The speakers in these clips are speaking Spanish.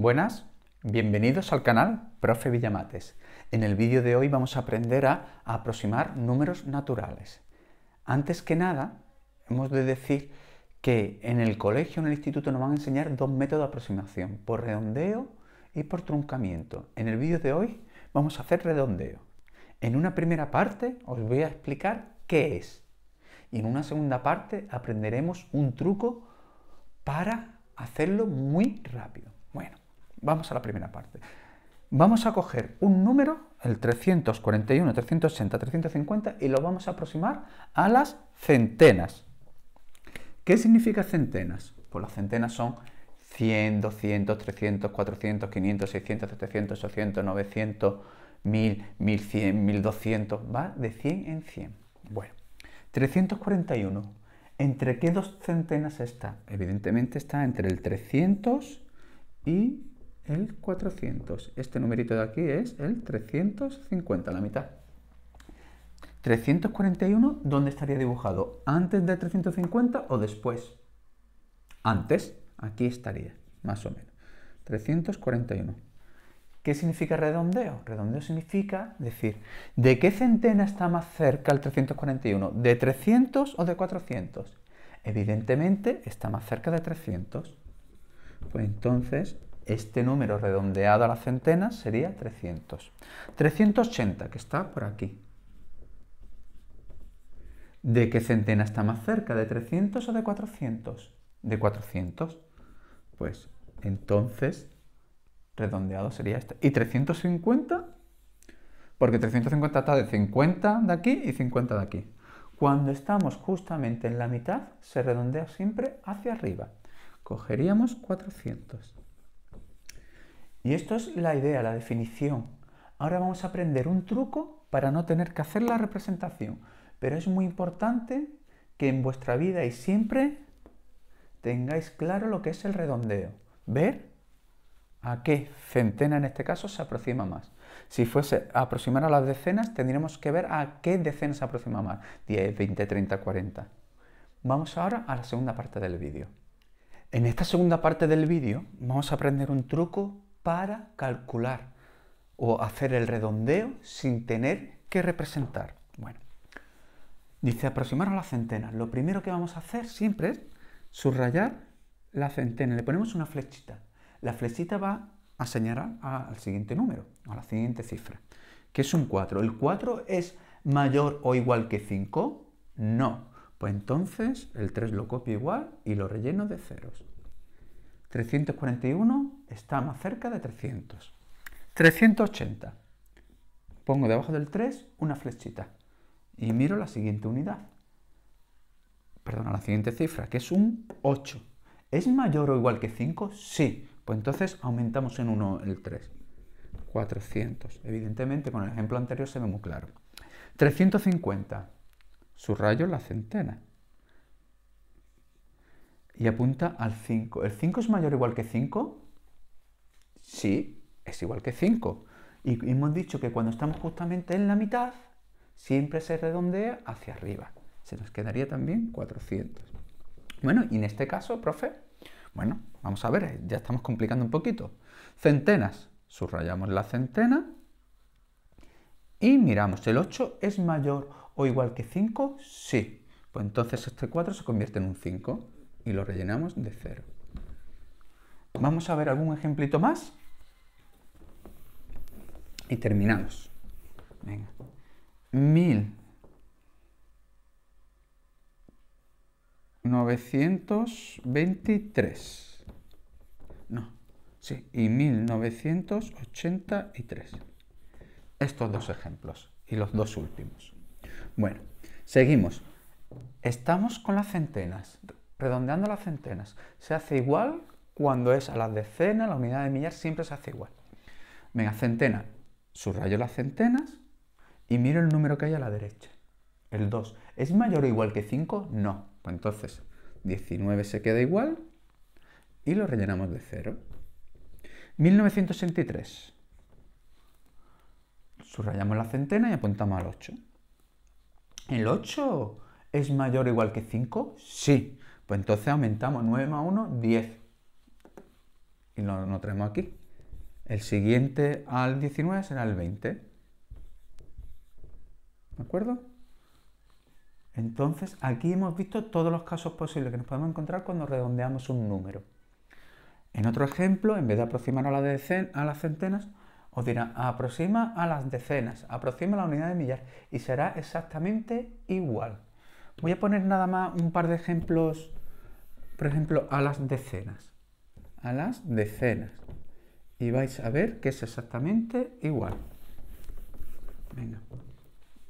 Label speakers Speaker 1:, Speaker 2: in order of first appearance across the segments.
Speaker 1: Buenas, bienvenidos al canal Profe Villamates. En el vídeo de hoy vamos a aprender a, aproximar números naturales. Antes que nada, hemos de decir que en el colegio, en el instituto, nos van a enseñar dos métodos de aproximación, por redondeo y por truncamiento. En el vídeo de hoy vamos a hacer redondeo. En una primera parte os voy a explicar qué es. Y en una segunda parte aprenderemos un truco para hacerlo muy rápido. Vamos a la primera parte. Vamos a coger un número, el 341, 380, 350, y lo vamos a aproximar a las centenas. ¿Qué significa centenas? Pues las centenas son 100, 200, 300, 400, 500, 600, 700, 800, 900, 1000, 1100, 1200. Va de 100 en 100. Bueno, 341. ¿Entre qué dos centenas está? Evidentemente está entre el 300 y el 400. Este numerito de aquí es el 350, la mitad. 341, ¿dónde estaría dibujado? ¿Antes de 350 o después? Antes, aquí estaría, más o menos. 341. ¿Qué significa redondeo? Redondeo significa decir, ¿de qué centena está más cerca el 341? ¿De 300 o de 400? Evidentemente está más cerca de 300. Pues entonces este número redondeado a la centena sería 300. 380, que está por aquí. ¿De qué centena está más cerca? ¿De 300 o de 400? De 400. Pues entonces, redondeado sería este. ¿Y 350? Porque 350 está de 50 de aquí y 50 de aquí. Cuando estamos justamente en la mitad, se redondea siempre hacia arriba. Cogeríamos 400. Y esto es la idea, la definición. Ahora vamos a aprender un truco para no tener que hacer la representación. Pero es muy importante que en vuestra vida y siempre tengáis claro lo que es el redondeo. Ver a qué centena en este caso se aproxima más. Si fuese a aproximar a las decenas, tendríamos que ver a qué decena se aproxima más. 10, 20, 30, 40. Vamos ahora a la segunda parte del vídeo. En esta segunda parte del vídeo vamos a aprender un truco para calcular o hacer el redondeo sin tener que representar. Bueno, dice aproximar a la centena. Lo primero que vamos a hacer siempre es subrayar la centena. Le ponemos una flechita. La flechita va a señalar al siguiente número, a la siguiente cifra, que es un 4. ¿El 4 es mayor o igual que 5? No. Pues entonces el 3 lo copio igual y lo relleno de ceros. 341 está más cerca de 300. 380. Pongo debajo del 3 una flechita y miro la siguiente unidad. Perdona, la siguiente cifra, que es un 8. ¿Es mayor o igual que 5? Sí. Pues entonces aumentamos en 1 el 3. 400. Evidentemente, con el ejemplo anterior se ve muy claro. 350. Subrayo la centena y apunta al 5. ¿El 5 es mayor o igual que 5? Sí, es igual que 5. Y hemos dicho que cuando estamos justamente en la mitad, siempre se redondea hacia arriba. Se nos quedaría también 400. Bueno, y en este caso, profe, bueno, vamos a ver, ya estamos complicando un poquito. Centenas, subrayamos la centena y miramos, ¿el 8 es mayor o igual que 5? Sí. Pues entonces este 4 se convierte en un 5 y lo rellenamos de cero. Vamos a ver algún ejemplito más y terminamos. Venga. 923. No, sí, y 1983. Estos dos ejemplos y los dos últimos. Bueno, seguimos. Estamos con las centenas redondeando las centenas. Se hace igual cuando es a las decenas, la unidad de millar siempre se hace igual. Venga, centena. Subrayo las centenas y miro el número que hay a la derecha. El 2. ¿Es mayor o igual que 5? No. Pues entonces 19 se queda igual y lo rellenamos de 0. 1963. Subrayamos la centena y apuntamos al 8. ¿El 8 es mayor o igual que 5? Sí. Pues entonces aumentamos 9 más 1, 10. Y lo, traemos aquí. El siguiente al 19 será el 20. ¿De acuerdo? Entonces, aquí hemos visto todos los casos posibles que nos podemos encontrar cuando redondeamos un número. En otro ejemplo, en vez de aproximar a, la a las centenas, os dirá aproxima a las decenas, aproxima a la unidad de millar y será exactamente igual. Voy a poner nada más un par de ejemplos por ejemplo, a las decenas. A las decenas. Y vais a ver que es exactamente igual. Venga.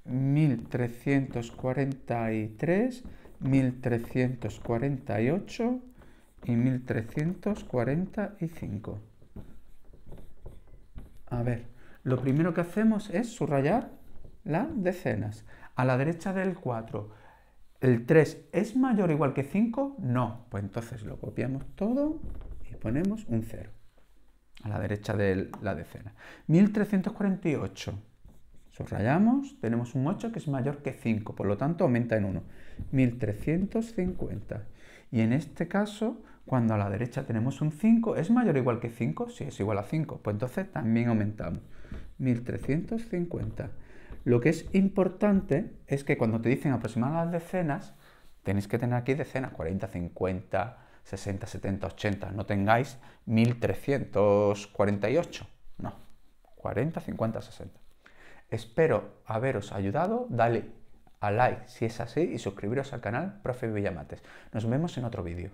Speaker 1: 1343, 1348 y 1345. A ver, lo primero que hacemos es subrayar las decenas. A la derecha del 4 ¿El 3 es mayor o igual que 5? No. Pues entonces lo copiamos todo y ponemos un 0 a la derecha de la decena. 1348. Subrayamos, tenemos un 8 que es mayor que 5, por lo tanto aumenta en 1. 1350. Y en este caso, cuando a la derecha tenemos un 5, ¿es mayor o igual que 5? Sí, es igual a 5, pues entonces también aumentamos. 1350. Lo que es importante es que cuando te dicen aproximar las decenas, tenéis que tener aquí decenas, 40, 50, 60, 70, 80. No tengáis 1348. No. 40, 50, 60. Espero haberos ayudado. Dale a like si es así y suscribiros al canal Profe Villamates. Nos vemos en otro vídeo.